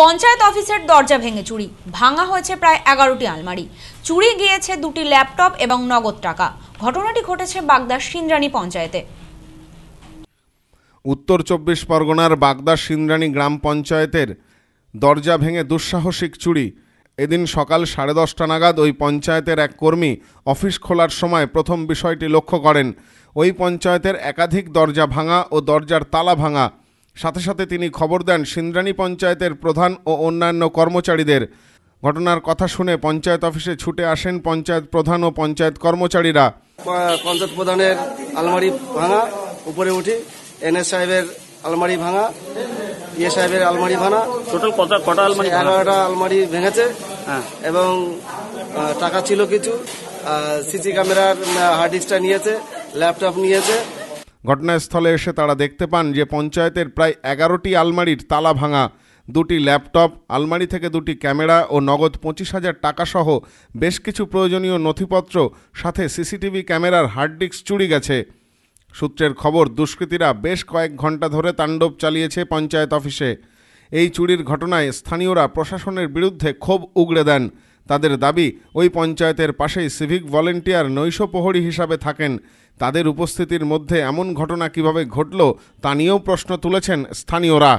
পঞ্চায়েত অফিসের দরজা ভেঙে চুরি ভাঙা হয়েছে প্রায় এগারোটি আলমারি চুরি গিয়েছে দুটি ল্যাপটপ এবং নগদ টাকা ঘটনাটি ঘটেছে বাগদার সিন্দ্রাণী পঞ্চায়েতে উত্তর চব্বিশ পরগনার বাগদার সিন্দ্রাণী গ্রাম পঞ্চায়েতের দরজা ভেঙে দুঃসাহসিক চুরি এদিন সকাল সাড়ে দশটা নাগাদ ওই পঞ্চায়েতের এক কর্মী অফিস খোলার সময় প্রথম বিষয়টি লক্ষ্য করেন ওই পঞ্চায়েতের একাধিক দরজা ভাঙা ও দরজার তালা ভাঙা সাথে সাথে তিনি খবর দেন সিন্দ্রাণী পঞ্চায়েতের প্রধান ও অন্যান্য কর্মচারীদের ঘটনার কথা শুনে পঞ্চায়েত অফিসে ছুটে আসেন পঞ্চায়েত প্রধান ও পঞ্চায়েত কর্মচারীরা পঞ্চায়েত প্রধানের আলমারি ভাঙা উপরে উঠি এস সাহেবের আলমারি ভাঙা ইয়ে সাহেবের আলমারি ভাঙা টোটাল কত কটা আলমারি এগারোটা আলমারি ভেঙেছে হ্যাঁ। এবং টাকা ছিল কিছু সিসি ক্যামেরার হার্ড ডিস্কটা নিয়েছে ল্যাপটপ নিয়েছে ঘটনাস্থলে এসে তারা দেখতে পান যে পঞ্চায়েতের প্রায় এগারোটি আলমারির তালা ভাঙা দুটি ল্যাপটপ আলমারি থেকে দুটি ক্যামেরা ও নগদ পঁচিশ হাজার টাকাসহ বেশ কিছু প্রয়োজনীয় নথিপত্র সাথে সিসিটিভি ক্যামেরার হার্ড ডিস্ক চুরি গেছে সূত্রের খবর দুষ্কৃতীরা বেশ কয়েক ঘন্টা ধরে তাণ্ডব চালিয়েছে পঞ্চায়েত অফিসে এই চুরির ঘটনায় স্থানীয়রা প্রশাসনের বিরুদ্ধে ক্ষোভ উগড়ে দেন তাদের দাবি ওই পঞ্চায়েতের পাশেই সিভিক ভলেন্টিয়ার নৈশ প্রহরী হিসাবে থাকেন তাদের উপস্থিতির মধ্যে এমন ঘটনা কিভাবে ঘটল তা নিয়েও প্রশ্ন তুলেছেন স্থানীয়রা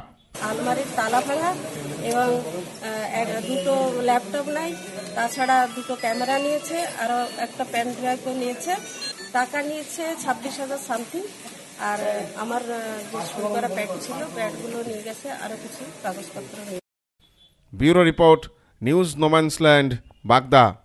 আলমারির তালা ভাঙা এবং দুটো ল্যাপটপ নাই তাছাড়া দুটো ক্যামেরা নিয়েছে একটা প্যান নিয়েছে টাকা নিয়েছে ছাব্বিশ হাজার সামথিং আর আমার যে শুরু করা প্যাড ছিল প্যাডগুলো নিয়ে গেছে কিছু কাগজপত্র bureau report News No Man's Land, Baghdad.